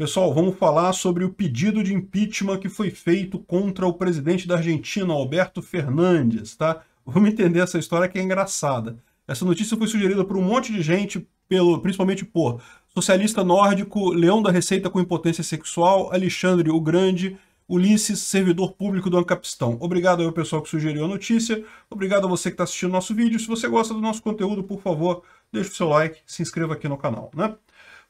Pessoal, vamos falar sobre o pedido de impeachment que foi feito contra o presidente da Argentina, Alberto Fernandes, tá? Vamos entender essa história que é engraçada. Essa notícia foi sugerida por um monte de gente, pelo, principalmente por socialista nórdico, leão da receita com impotência sexual, Alexandre o Grande, Ulisses, servidor público do Ancapistão. Obrigado ao pessoal que sugeriu a notícia, obrigado a você que está assistindo nosso vídeo. Se você gosta do nosso conteúdo, por favor, deixe o seu like, se inscreva aqui no canal, né?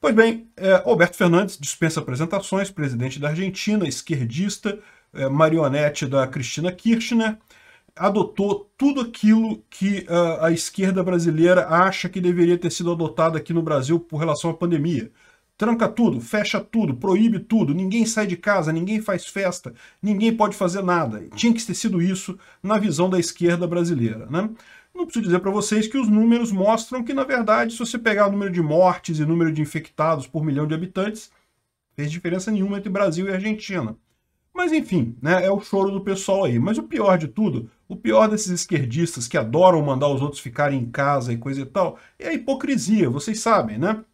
Pois bem, é, Alberto Fernandes dispensa apresentações, presidente da Argentina, esquerdista, é, marionete da Cristina Kirchner, adotou tudo aquilo que uh, a esquerda brasileira acha que deveria ter sido adotado aqui no Brasil por relação à pandemia. Tranca tudo, fecha tudo, proíbe tudo, ninguém sai de casa, ninguém faz festa, ninguém pode fazer nada. Tinha que ter sido isso na visão da esquerda brasileira. Né? Não preciso dizer para vocês que os números mostram que, na verdade, se você pegar o número de mortes e número de infectados por milhão de habitantes, fez diferença nenhuma entre Brasil e Argentina. Mas enfim, né, é o choro do pessoal aí. Mas o pior de tudo, o pior desses esquerdistas que adoram mandar os outros ficarem em casa e coisa e tal, é a hipocrisia, vocês sabem, né?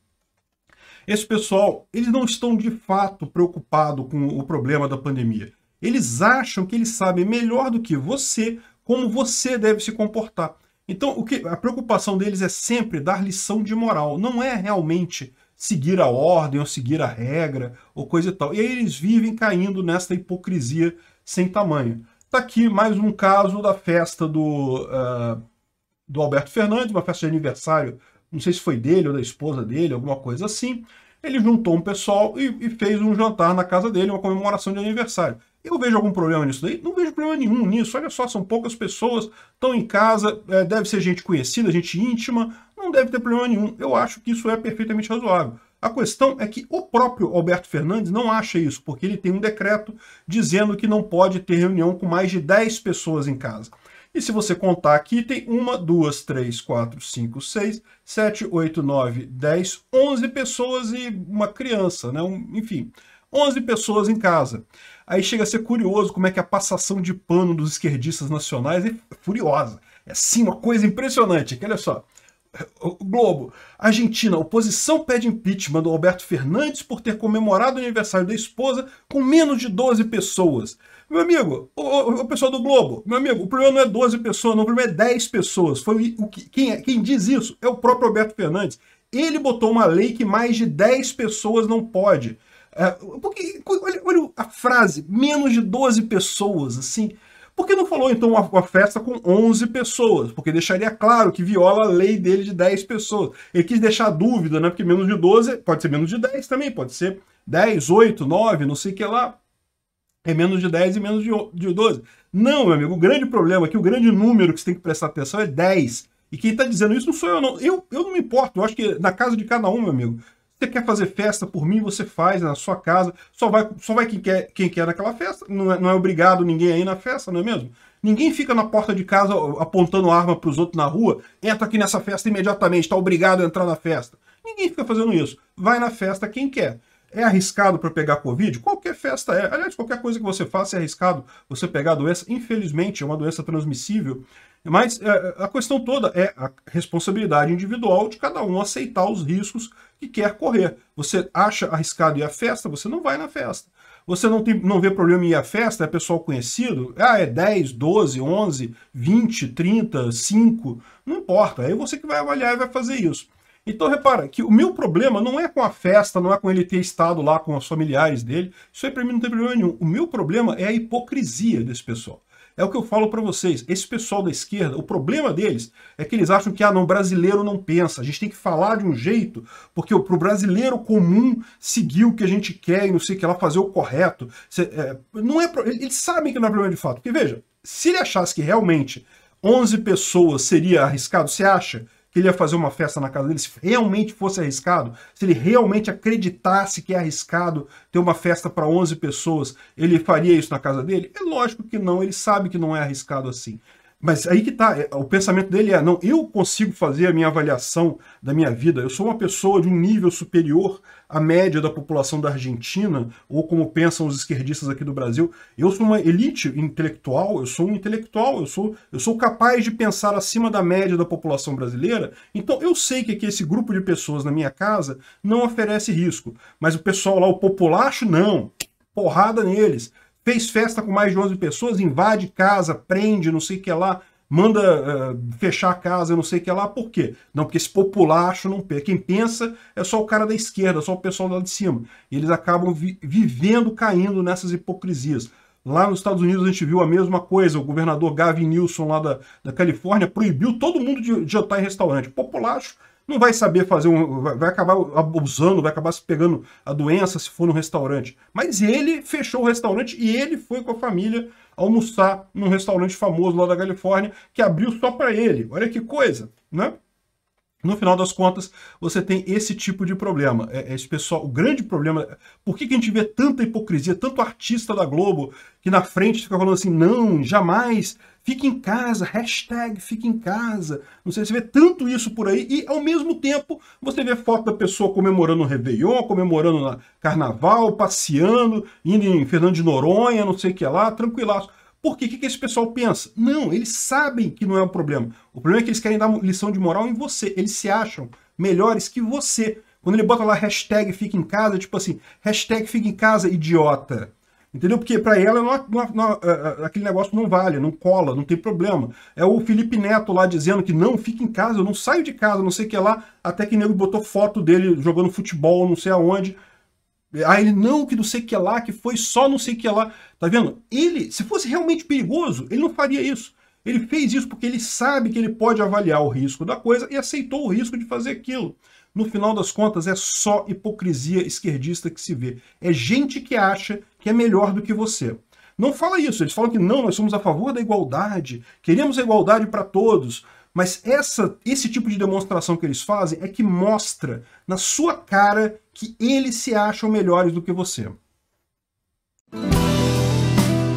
Esse pessoal, eles não estão de fato preocupados com o problema da pandemia. Eles acham que eles sabem melhor do que você como você deve se comportar. Então, o que a preocupação deles é sempre dar lição de moral, não é realmente seguir a ordem ou seguir a regra ou coisa e tal. E aí eles vivem caindo nessa hipocrisia sem tamanho. Tá aqui mais um caso da festa do, uh, do Alberto Fernandes, uma festa de aniversário, não sei se foi dele ou da esposa dele, alguma coisa assim. Ele juntou um pessoal e, e fez um jantar na casa dele, uma comemoração de aniversário. Eu vejo algum problema nisso daí? Não vejo problema nenhum nisso. Olha só, são poucas pessoas, estão em casa, é, deve ser gente conhecida, gente íntima, não deve ter problema nenhum. Eu acho que isso é perfeitamente razoável. A questão é que o próprio Alberto Fernandes não acha isso, porque ele tem um decreto dizendo que não pode ter reunião com mais de 10 pessoas em casa. E se você contar aqui, tem uma, duas, três, quatro, cinco, seis, sete, oito, nove, dez, onze pessoas e uma criança, né? Um, enfim. 11 pessoas em casa. Aí chega a ser curioso como é que a passação de pano dos esquerdistas nacionais é furiosa. É sim uma coisa impressionante, olha só. O Globo, Argentina, oposição pede impeachment do Alberto Fernandes por ter comemorado o aniversário da esposa com menos de 12 pessoas. Meu amigo, o, o, o, pessoal do Globo, meu amigo, o problema não é 12 pessoas, não, o problema é 10 pessoas. Foi o, quem, é, quem diz isso é o próprio Alberto Fernandes. Ele botou uma lei que mais de 10 pessoas não pode. Uh, porque, olha, olha, a frase, menos de 12 pessoas, assim. Por que não falou, então, uma, uma, festa com 11 pessoas? Porque deixaria claro que viola a lei dele de 10 pessoas. Ele quis deixar dúvida, né? Porque menos de 12 pode ser menos de 10 também, pode ser 10, 8, 9, não sei o que lá. É menos de 10 e menos de, de 12. Não, meu amigo, o grande problema aqui, é o grande número que você tem que prestar atenção é 10. E quem está dizendo isso não sou eu, não. Eu, eu não me importo, eu acho que na casa de cada um, meu amigo, você quer fazer festa por mim, você faz na sua casa. Só vai, só vai quem, quer, quem quer naquela festa. Não é, não é obrigado ninguém aí na festa, não é mesmo? Ninguém fica na porta de casa apontando arma para os outros na rua. Entra aqui nessa festa imediatamente, está obrigado a entrar na festa. Ninguém fica fazendo isso. Vai na festa quem quer. É arriscado para pegar Covid? Qualquer festa é. Aliás, qualquer coisa que você faça é arriscado você pegar a doença. Infelizmente, é uma doença transmissível. Mas é, a questão toda é a responsabilidade individual de cada um aceitar os riscos que quer correr. Você acha arriscado ir à festa, você não vai na festa. Você não, tem, não vê problema em ir à festa, é pessoal conhecido, ah, é 10, 12, 11, 20, 30, 5, não importa. Aí você que vai avaliar e vai fazer isso. Então repara que o meu problema não é com a festa, não é com ele ter estado lá com os familiares dele, isso aí para mim não tem problema nenhum. O meu problema é a hipocrisia desse pessoal. É o que eu falo para vocês. Esse pessoal da esquerda, o problema deles é que eles acham que, ah, não, brasileiro não pensa. A gente tem que falar de um jeito, porque para o brasileiro comum seguir o que a gente quer e não sei o que lá, fazer o correto. É, não é, eles sabem que não é problema de fato. Porque veja, se ele achasse que realmente 11 pessoas seria arriscado, você acha que ele ia fazer uma festa na casa dele, se realmente fosse arriscado, se ele realmente acreditasse que é arriscado ter uma festa para 11 pessoas, ele faria isso na casa dele? É lógico que não, ele sabe que não é arriscado assim. Mas aí que tá, é, o pensamento dele é, não, eu consigo fazer a minha avaliação da minha vida, eu sou uma pessoa de um nível superior à média da população da Argentina, ou como pensam os esquerdistas aqui do Brasil, eu sou uma elite intelectual, eu sou um intelectual, eu sou, eu sou capaz de pensar acima da média da população brasileira, então eu sei que aqui esse grupo de pessoas na minha casa não oferece risco, mas o pessoal lá, o populacho, não, porrada neles, fez festa com mais de 11 pessoas, invade casa, prende, não sei o que lá, manda uh, fechar a casa, não sei o que lá, por quê? Não, porque esse populacho não pensa. Quem pensa é só o cara da esquerda, só o pessoal lá de cima. E eles acabam vi vivendo caindo nessas hipocrisias. Lá nos Estados Unidos a gente viu a mesma coisa, o governador Gavin Newsom lá da, da Califórnia proibiu todo mundo de jantar em restaurante. Populacho não vai saber fazer um. Vai acabar abusando, vai acabar se pegando a doença se for no restaurante. Mas ele fechou o restaurante e ele foi com a família almoçar num restaurante famoso lá da Califórnia que abriu só para ele. Olha que coisa, né? No final das contas, você tem esse tipo de problema. É, é esse pessoal, o grande problema. Por que, a gente vê tanta hipocrisia, tanto artista da Globo que na frente fica falando assim, não, jamais, fique em casa, hashtag fique em casa. Não sei, você vê tanto isso por aí e ao mesmo tempo você vê foto da pessoa comemorando o Réveillon, comemorando na Carnaval, passeando, indo em Fernando de Noronha, não sei o que lá, tranquilaço. Porque o que, esse pessoal pensa? Não, eles sabem que não é um problema. O problema é que eles querem dar lição de moral em você. Eles se acham melhores que você. Quando ele bota lá hashtag fica em casa, tipo assim, hashtag fica em casa, idiota. Entendeu? Porque para ela não, não, não, aquele negócio não vale, não cola, não tem problema. É o Felipe Neto lá dizendo que não, fica em casa, eu não saio de casa, não sei o que lá, até que o nego botou foto dele jogando futebol, não sei aonde. Ah, ele não, que não sei que lá, que foi só não sei que lá. Tá vendo? Ele, se fosse realmente perigoso, ele não faria isso. Ele fez isso porque ele sabe que ele pode avaliar o risco da coisa e aceitou o risco de fazer aquilo. No final das contas, é só hipocrisia esquerdista que se vê. É gente que acha que é melhor do que você. Não fala isso, eles falam que não, nós somos a favor da igualdade, queremos a igualdade para todos. Mas essa, esse tipo de demonstração que eles fazem é que mostra na sua cara que eles se acham melhores do que você.